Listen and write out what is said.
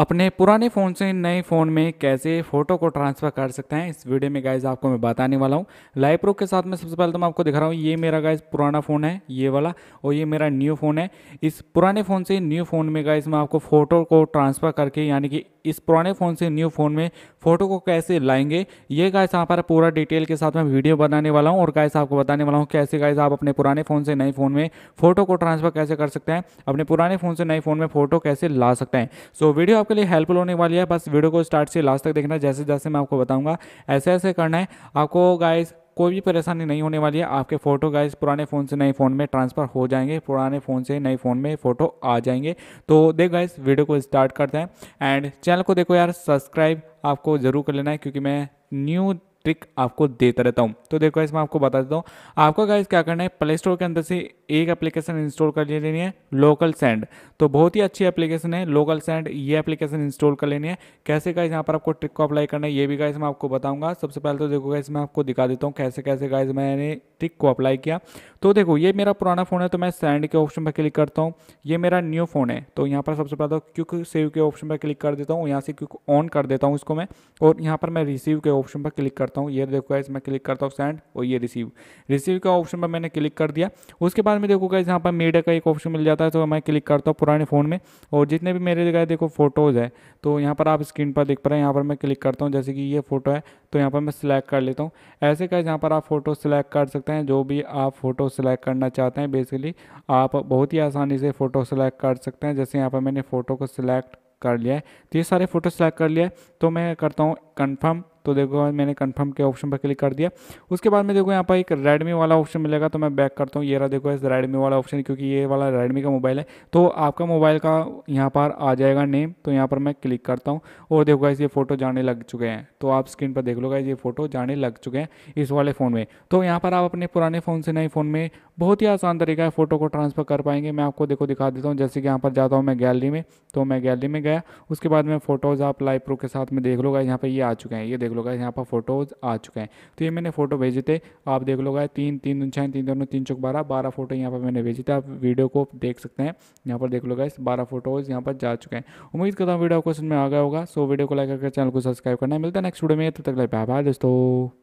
अपने पुराने फ़ोन से नए फ़ोन में कैसे फ़ोटो को ट्रांसफ़र कर सकते हैं इस वीडियो में गाइज आपको मैं बताने वाला हूँ लाइव प्रो के साथ में सबसे पहले तो मैं आपको दिखा रहा हूँ ये मेरा गाइज पुराना फ़ोन है ये वाला और ये मेरा न्यू फ़ोन है इस पुराने फ़ोन से न्यू फ़ोन में गाइज मैं आपको फ़ोटो को ट्रांसफ़र करके यानी कि इस पुराने फ़ोन से न्यू फ़ोन में फ़ोटो को कैसे लाएंगे ये गाइस यहाँ पर पूरा डिटेल के साथ मैं वीडियो बनाने वाला हूँ और गाइस आपको बताने वाला हूँ कैसे गाइस आप अपने पुराने फ़ोन से नए फ़ोन में फ़ोटो को ट्रांसफ़र कैसे कर सकते हैं अपने पुराने फ़ोन से नए फ़ोन में फ़ोटो कैसे ला सकते हैं सो so, वीडियो आपके लिए हेल्पफुल होने वाली है बस वीडियो को स्टार्ट से लास्ट तक देखना जैसे जैसे मैं आपको बताऊँगा ऐसे ऐसे करना है आपको गाइज़ कोई भी परेशानी नहीं होने वाली है आपके फ़ोटो गाइस पुराने फ़ोन से नए फ़ोन में ट्रांसफ़र हो जाएंगे पुराने फ़ोन से नए फ़ोन में फ़ोटो आ जाएंगे तो देख इस वीडियो को स्टार्ट करते हैं एंड चैनल को देखो यार सब्सक्राइब आपको ज़रूर कर लेना है क्योंकि मैं न्यू ट्रिक आपको देता रहता हूँ तो देखो इसमें आपको बता देता हूँ आपको गाइस क्या करना है प्ले स्टोर के अंदर से एक एप्लीकेशन इंस्टॉल कर लेनी है लोकल सेंड तो बहुत ही अच्छी एप्लीकेशन है लोकल सेंड ये एप्लीकेशन इंस्टॉल कर लेनी है कैसे गाइस यहाँ पर आपको ट्रिक को अप्लाई करना है ये भी गाइस मैं आपको बताऊंगा सबसे पहले तो देखो गाइस मैं आपको दिखा देता हूँ कैसे कैसे गाइज मैंने ट्रिक को अप्लाई किया तो देखो ये मेरा पुराना फ़ोन है तो मैं सेंड के ऑप्शन पर क्लिक करता हूँ ये मेरा न्यू फ़ोन है तो यहाँ पर सबसे पहले क्यूक तो सेव के ऑप्शन पर क्लिक कर देता हूँ यहाँ से क्यूक ऑन कर देता हूँ इसको मैं और यहाँ पर मैं रिसीव के ऑप्शन पर क्लिक करता करता हूँ ये देखो गाइज मैं क्लिक करता हूँ सेंड और ये रिसीव रिसीव के ऑप्शन पर मैंने क्लिक कर दिया उसके बाद में देखो गाइज यहाँ पर मीडिया का एक ऑप्शन मिल जाता है तो मैं क्लिक करता हूँ पुराने फ़ोन में और जितने भी मेरे जगह देखो फोटोज़ है तो यहाँ पर आप स्क्रीन पर देख पा रहे हैं यहाँ पर मैं क्लिक करता हूँ जैसे कि ये फोटो है तो यहाँ पर मैं सिलेक्ट कर लेता हूँ ऐसे का यहाँ पर आप फोटो सिलेक्ट कर सकते हैं जो भी आप फोटो सिलेक्ट करना चाहते हैं बेसिकली आप बहुत ही आसानी से फ़ोटो सिलेक्ट कर सकते हैं जैसे यहाँ पर मैंने फ़ोटो को सिलेक्ट कर लिया है तो ये सारे फ़ोटो सेलेक्ट कर लिया है तो मैं करता हूँ कन्फर्म तो देखो मैंने कन्फर्म के ऑप्शन पर क्लिक कर दिया उसके बाद में देखो यहाँ पर एक रेडमी वाला ऑप्शन मिलेगा तो मैं बैक करता हूँ ये रहा देखो इस रेडमी वाला ऑप्शन क्योंकि ये वाला रेडमी का मोबाइल है तो आपका मोबाइल का यहाँ पर आ जाएगा नेम तो यहाँ पर मैं क्लिक करता हूँ और देखो इस ये फ़ोटो जाने लग चुके हैं तो आप स्क्रीन पर देख लो ये फ़ोटो जाने लग चुके हैं इस वाले फ़ोन में तो यहाँ पर आप अपने पुराने फ़ोन से नए फ़ोन में बहुत ही आसान तरीका है फ़ोटो को ट्रांसफ़र कर पाएंगे मैं आपको देखो दिखा देता हूँ जैसे कि यहाँ पर जाता हूँ मैं गैलरी में तो मैं गैलरी में गया उसके बाद में फ़ोटोज़ आप लाइव प्रो के साथ में देख लो गाइस यहाँ पर ये आ चुके हैं ये देखो देख लो गए यहाँ पर फोटोज आ चुके हैं तो ये मैंने फोटो भेजे थे आप देख लो गए तीन तीन दिन छः तीन दोनों तीन चौक बारह बारह फोटो यहाँ पर मैंने भेजे थे आप वीडियो को देख सकते हैं यहाँ पर देख लो गए बारह फोटोज यहाँ पर जा चुके हैं उम्मीद करता हूँ वीडियो क्वेश्चन में आ गया होगा सो वीडियो को लाइक करके चैनल को सब्सक्राइब करना मिलता है नेक्स्ट वीडियो में तब तक लाइक बाय बाय दोस्तों